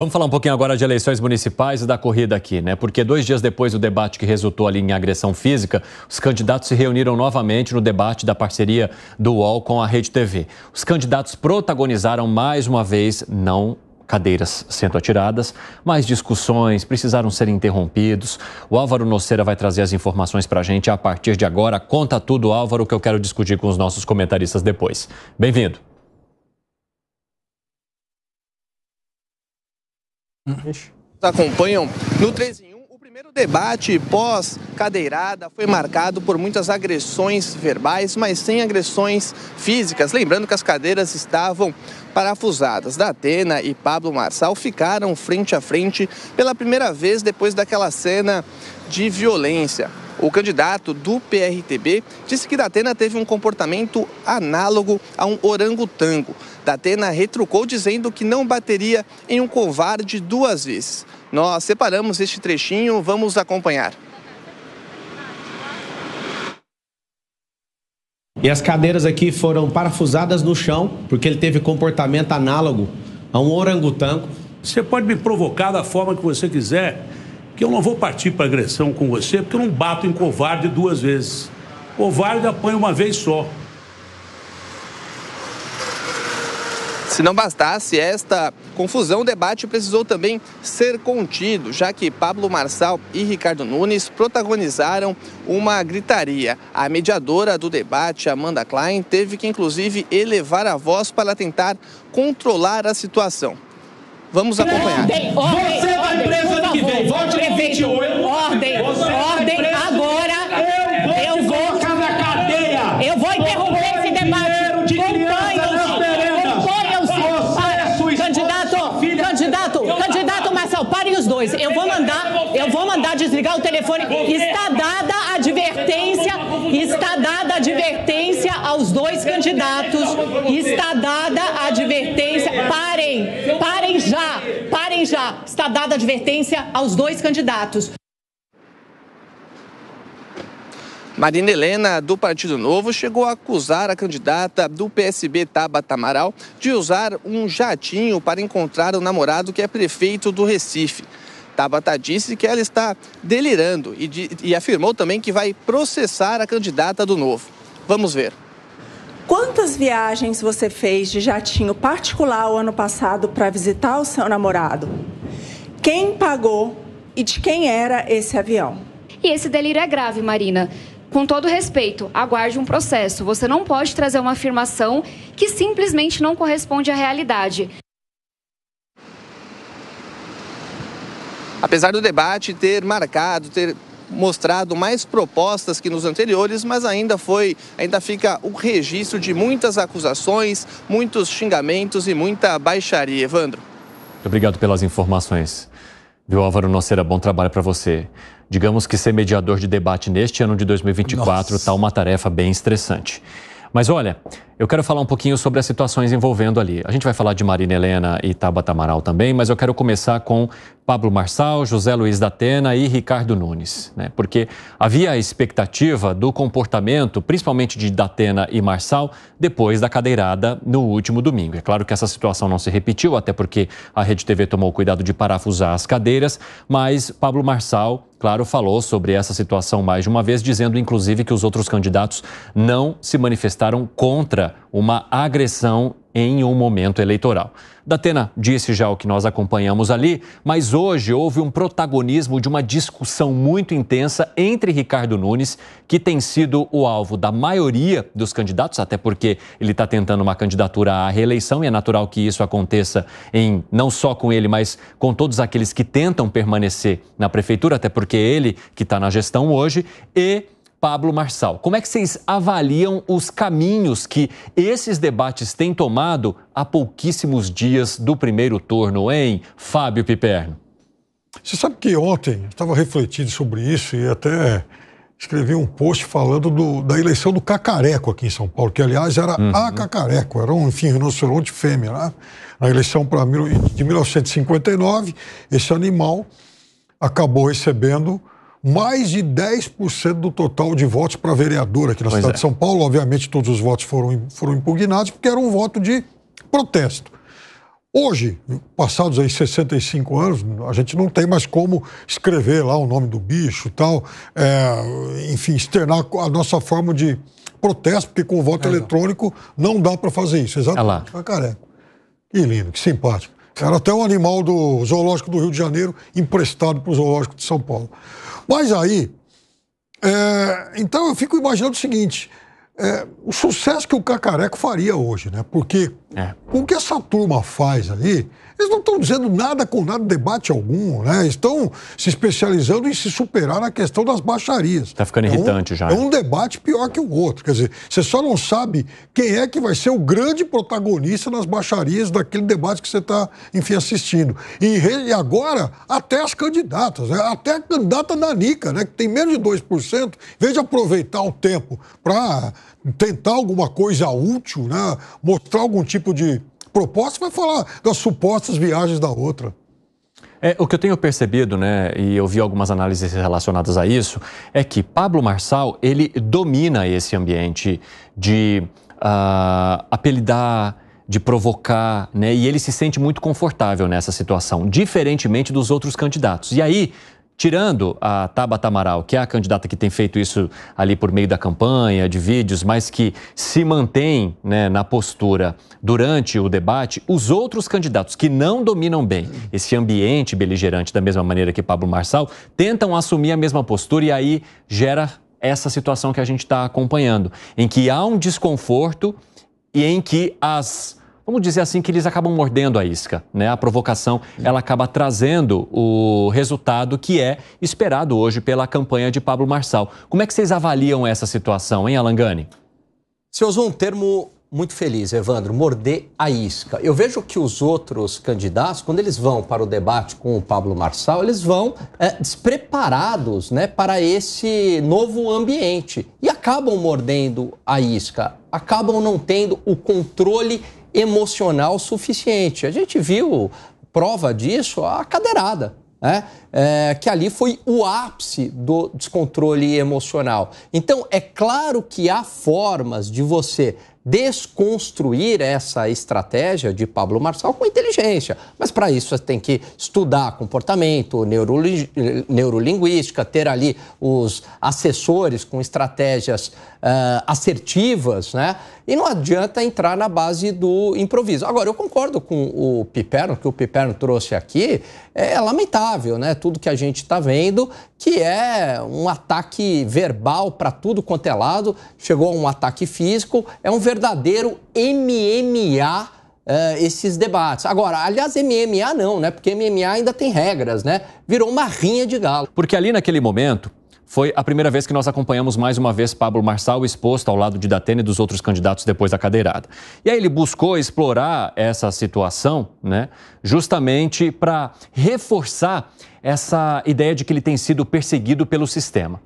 Vamos falar um pouquinho agora de eleições municipais e da corrida aqui, né? Porque dois dias depois do debate que resultou ali em agressão física, os candidatos se reuniram novamente no debate da parceria do UOL com a Rede TV. Os candidatos protagonizaram mais uma vez, não cadeiras sendo atiradas, mais discussões precisaram ser interrompidos. O Álvaro Noceira vai trazer as informações para a gente a partir de agora. Conta tudo, Álvaro, que eu quero discutir com os nossos comentaristas depois. Bem-vindo. Nos acompanham no 3 em 1. O primeiro debate pós-cadeirada foi marcado por muitas agressões verbais, mas sem agressões físicas. Lembrando que as cadeiras estavam parafusadas. d'atena e Pablo Marçal ficaram frente a frente pela primeira vez depois daquela cena de violência. O candidato do PRTB disse que Datena teve um comportamento análogo a um orangotango. Datena retrucou dizendo que não bateria em um covarde duas vezes. Nós separamos este trechinho, vamos acompanhar. E as cadeiras aqui foram parafusadas no chão, porque ele teve comportamento análogo a um orangotango. Você pode me provocar da forma que você quiser que eu não vou partir para agressão com você, porque eu não bato em covarde duas vezes. Covarde apanha uma vez só. Se não bastasse esta confusão, o debate precisou também ser contido, já que Pablo Marçal e Ricardo Nunes protagonizaram uma gritaria. A mediadora do debate, Amanda Klein, teve que inclusive elevar a voz para tentar controlar a situação. Vamos acompanhar. Você vou mandar desligar o telefone. Está dada a advertência, está dada a advertência aos dois candidatos. Está dada a advertência. Parem, parem já, parem já. Está dada a advertência aos dois candidatos. Marina Helena, do Partido Novo, chegou a acusar a candidata do PSB, Tabata Amaral, de usar um jatinho para encontrar o namorado que é prefeito do Recife. Tabata disse que ela está delirando e, de, e afirmou também que vai processar a candidata do Novo. Vamos ver. Quantas viagens você fez de jatinho particular o ano passado para visitar o seu namorado? Quem pagou e de quem era esse avião? E esse delírio é grave, Marina. Com todo respeito, aguarde um processo. Você não pode trazer uma afirmação que simplesmente não corresponde à realidade. Apesar do debate ter marcado, ter mostrado mais propostas que nos anteriores, mas ainda foi, ainda fica o registro de muitas acusações, muitos xingamentos e muita baixaria, Evandro. Obrigado pelas informações. Viu, Álvaro será bom trabalho para você. Digamos que ser mediador de debate neste ano de 2024 está uma tarefa bem estressante. Mas olha, eu quero falar um pouquinho sobre as situações envolvendo ali. A gente vai falar de Marina Helena e Tabata Amaral também, mas eu quero começar com Pablo Marçal, José Luiz da e Ricardo Nunes, né? porque havia a expectativa do comportamento, principalmente de Datena e Marçal, depois da cadeirada no último domingo. É claro que essa situação não se repetiu, até porque a Rede TV tomou cuidado de parafusar as cadeiras, mas Pablo Marçal, claro, falou sobre essa situação mais de uma vez, dizendo inclusive que os outros candidatos não se manifestaram contra uma agressão em um momento eleitoral. Datena disse já o que nós acompanhamos ali, mas hoje houve um protagonismo de uma discussão muito intensa entre Ricardo Nunes, que tem sido o alvo da maioria dos candidatos, até porque ele está tentando uma candidatura à reeleição e é natural que isso aconteça em não só com ele, mas com todos aqueles que tentam permanecer na prefeitura, até porque ele que está na gestão hoje e Pablo Marçal. Como é que vocês avaliam os caminhos que esses debates têm tomado há pouquíssimos dias do primeiro turno, hein, Fábio Piperno? Você sabe que ontem eu estava refletindo sobre isso e até escrevi um post falando do, da eleição do cacareco aqui em São Paulo, que aliás era uhum. a cacareco, era um, enfim, rinoceronte fêmea. Né? Na eleição pra, de 1959, esse animal acabou recebendo mais de 10% do total de votos para vereador aqui na pois cidade é. de São Paulo. Obviamente, todos os votos foram, foram impugnados porque era um voto de protesto. Hoje, passados aí 65 anos, a gente não tem mais como escrever lá o nome do bicho e tal, é, enfim, externar a nossa forma de protesto, porque com o voto é, eletrônico não dá para fazer isso. Exato. É lá. Tá careca. Que lindo, que simpático. Era até um animal do Zoológico do Rio de Janeiro emprestado para o Zoológico de São Paulo. Mas aí, é, então eu fico imaginando o seguinte: é, o sucesso que o Cacareco faria hoje, né? Porque é. o que essa turma faz aí, eles não estão dizendo nada com nada, debate algum, né? Estão se especializando em se superar na questão das baixarias. Tá ficando é irritante um, já. É né? um debate pior que o outro. Quer dizer, você só não sabe quem é que vai ser o grande protagonista nas baixarias daquele debate que você está, enfim, assistindo. E, e, agora, até as candidatas, né? até a candidata Nanica, né? Que tem menos de 2%, em vez de aproveitar o tempo para tentar alguma coisa útil, né? mostrar algum tipo de proposta, vai falar das supostas viagens da outra. É, o que eu tenho percebido, né, e eu vi algumas análises relacionadas a isso, é que Pablo Marçal, ele domina esse ambiente de uh, apelidar, de provocar, né, e ele se sente muito confortável nessa situação, diferentemente dos outros candidatos. E aí, tirando a Tabata Amaral, que é a candidata que tem feito isso ali por meio da campanha, de vídeos, mas que se mantém né, na postura durante o debate, os outros candidatos que não dominam bem esse ambiente beligerante, da mesma maneira que Pablo Marçal, tentam assumir a mesma postura e aí gera essa situação que a gente está acompanhando, em que há um desconforto e em que as vamos dizer assim, que eles acabam mordendo a isca. Né? A provocação ela acaba trazendo o resultado que é esperado hoje pela campanha de Pablo Marçal. Como é que vocês avaliam essa situação, hein, Alangani? Você usou um termo muito feliz, Evandro, morder a isca. Eu vejo que os outros candidatos, quando eles vão para o debate com o Pablo Marçal, eles vão é, despreparados né, para esse novo ambiente e acabam mordendo a isca, acabam não tendo o controle emocional suficiente. A gente viu prova disso a cadeirada. Né? É, que ali foi o ápice do descontrole emocional. Então, é claro que há formas de você desconstruir essa estratégia de Pablo Marçal com inteligência. Mas para isso você tem que estudar comportamento, neurolinguística, ter ali os assessores com estratégias uh, assertivas, né? E não adianta entrar na base do improviso. Agora, eu concordo com o Piperno, que o Piperno trouxe aqui, é lamentável, né? Tudo que a gente está vendo, que é um ataque verbal para tudo quanto é lado, chegou a um ataque físico, é um verdadeiro MMA. Uh, eh, esses debates. Agora, aliás, MMA não, né? Porque MMA ainda tem regras, né? Virou uma rinha de galo. Porque ali naquele momento, foi a primeira vez que nós acompanhamos mais uma vez Pablo Marçal exposto ao lado de Datena e dos outros candidatos depois da cadeirada. E aí ele buscou explorar essa situação, né, justamente para reforçar essa ideia de que ele tem sido perseguido pelo sistema.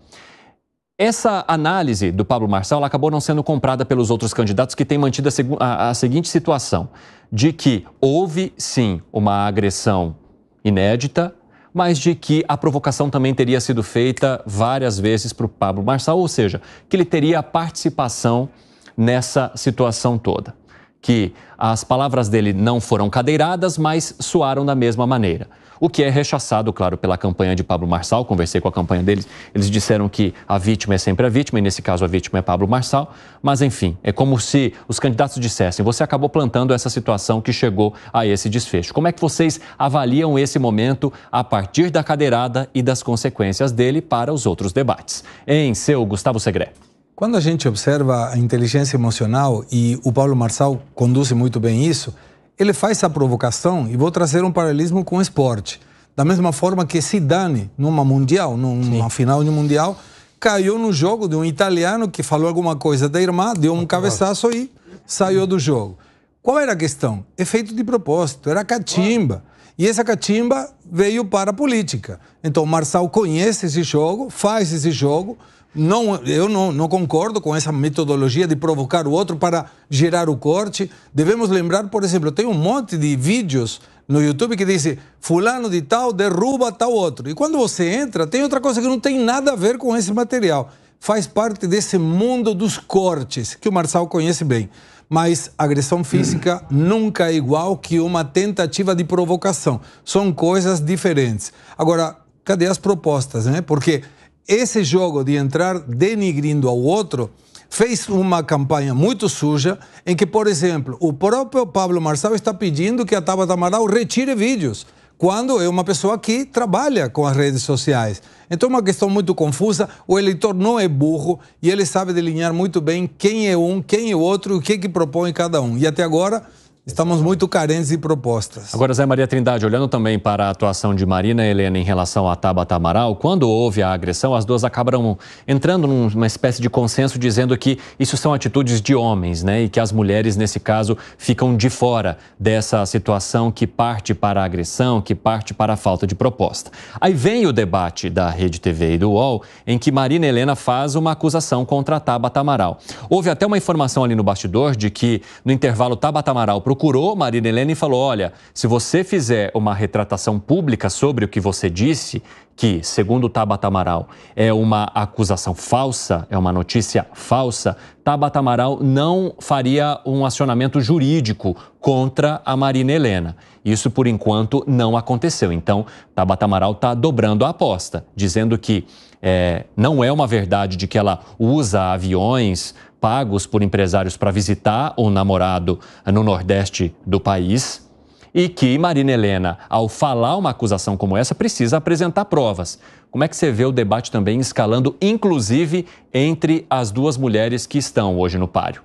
Essa análise do Pablo Marçal acabou não sendo comprada pelos outros candidatos que têm mantido a, a, a seguinte situação: de que houve sim uma agressão inédita, mas de que a provocação também teria sido feita várias vezes para o Pablo Marçal, ou seja, que ele teria participação nessa situação toda. Que as palavras dele não foram cadeiradas, mas soaram da mesma maneira o que é rechaçado, claro, pela campanha de Pablo Marçal. Conversei com a campanha deles, eles disseram que a vítima é sempre a vítima, e nesse caso a vítima é Pablo Marçal. Mas, enfim, é como se os candidatos dissessem: você acabou plantando essa situação que chegou a esse desfecho. Como é que vocês avaliam esse momento a partir da cadeirada e das consequências dele para os outros debates? Em seu Gustavo Segre. Quando a gente observa a inteligência emocional, e o Paulo Marçal conduz muito bem isso, ele faz essa provocação e vou trazer um paralelismo com o esporte. Da mesma forma que Zidane, numa mundial, numa Sim. final de mundial, caiu no jogo de um italiano que falou alguma coisa da irmã, deu um cabeçaço e saiu do jogo. Qual era a questão? Efeito é de propósito, era catimba. E essa catimba veio para a política. Então, Marçal conhece esse jogo, faz esse jogo, não, eu não, não concordo com essa metodologia de provocar o outro para gerar o corte. Devemos lembrar, por exemplo, tem um monte de vídeos no YouTube que diz fulano de tal derruba tal outro. E quando você entra, tem outra coisa que não tem nada a ver com esse material. Faz parte desse mundo dos cortes, que o Marçal conhece bem. Mas agressão física nunca é igual que uma tentativa de provocação. São coisas diferentes. Agora, cadê as propostas, né? Porque esse jogo de entrar denigrindo ao outro fez uma campanha muito suja em que, por exemplo, o próprio Pablo Marçal está pedindo que a Tabata Amaral retire vídeos quando é uma pessoa que trabalha com as redes sociais. Então é uma questão muito confusa, o eleitor não é burro e ele sabe delinear muito bem quem é um, quem é outro, o que é que propõe cada um. E até agora Estamos muito carentes de propostas. Agora, Zé Maria Trindade, olhando também para a atuação de Marina Helena em relação a Tabata Amaral, quando houve a agressão, as duas acabaram entrando numa espécie de consenso dizendo que isso são atitudes de homens, né? E que as mulheres, nesse caso, ficam de fora dessa situação que parte para a agressão, que parte para a falta de proposta. Aí vem o debate da Rede TV e do UOL, em que Marina Helena faz uma acusação contra a Tabata Amaral. Houve até uma informação ali no bastidor de que, no intervalo Tabata Amaral pro procurou Marina Helena e falou: olha, se você fizer uma retratação pública sobre o que você disse, que, segundo Tabata Amaral, é uma acusação falsa, é uma notícia falsa, Tabata Amaral não faria um acionamento jurídico contra a Marina Helena. Isso, por enquanto, não aconteceu. Então, Tabata Amaral está dobrando a aposta, dizendo que é, não é uma verdade de que ela usa aviões pagos por empresários para visitar o namorado no Nordeste do país e que Marina Helena, ao falar uma acusação como essa, precisa apresentar provas. Como é que você vê o debate também escalando, inclusive, entre as duas mulheres que estão hoje no páreo?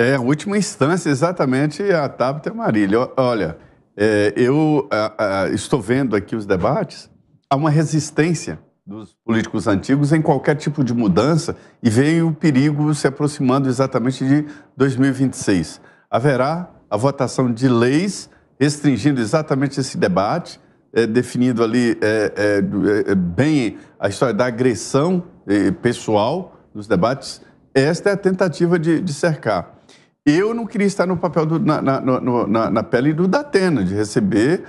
É, última instância, exatamente a Tabata e a Marília. Olha, é, eu a, a, estou vendo aqui os debates, há uma resistência dos políticos antigos em qualquer tipo de mudança e veio o perigo se aproximando exatamente de 2026. Haverá a votação de leis restringindo exatamente esse debate, é, definindo ali é, é, bem a história da agressão pessoal nos debates. Esta é a tentativa de, de cercar. Eu não queria estar no papel do, na, na, na, na, pele do Datena, de receber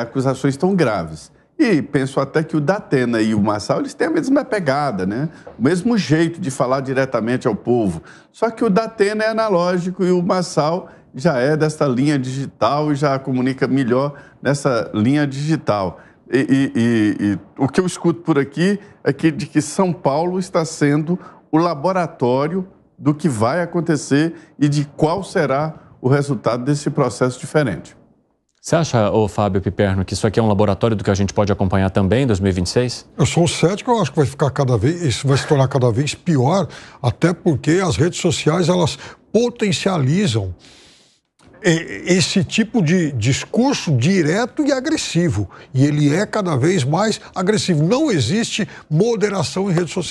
acusações tão graves. E penso até que o Datena e o Massal eles têm a mesma pegada, né? O mesmo jeito de falar diretamente ao povo. Só que o Datena é analógico e o Massal já é dessa linha digital e já comunica melhor nessa linha digital. E, e, e, e o que eu escuto por aqui é que, de que São Paulo está sendo o laboratório do que vai acontecer e de qual será o resultado desse processo diferente. Você acha, ô Fábio Piperno, que isso aqui é um laboratório do que a gente pode acompanhar também em 2026? Eu sou cético, eu acho que vai ficar cada vez, isso vai se tornar cada vez pior, até porque as redes sociais elas potencializam esse tipo de discurso direto e agressivo. E ele é cada vez mais agressivo. Não existe moderação em redes sociais.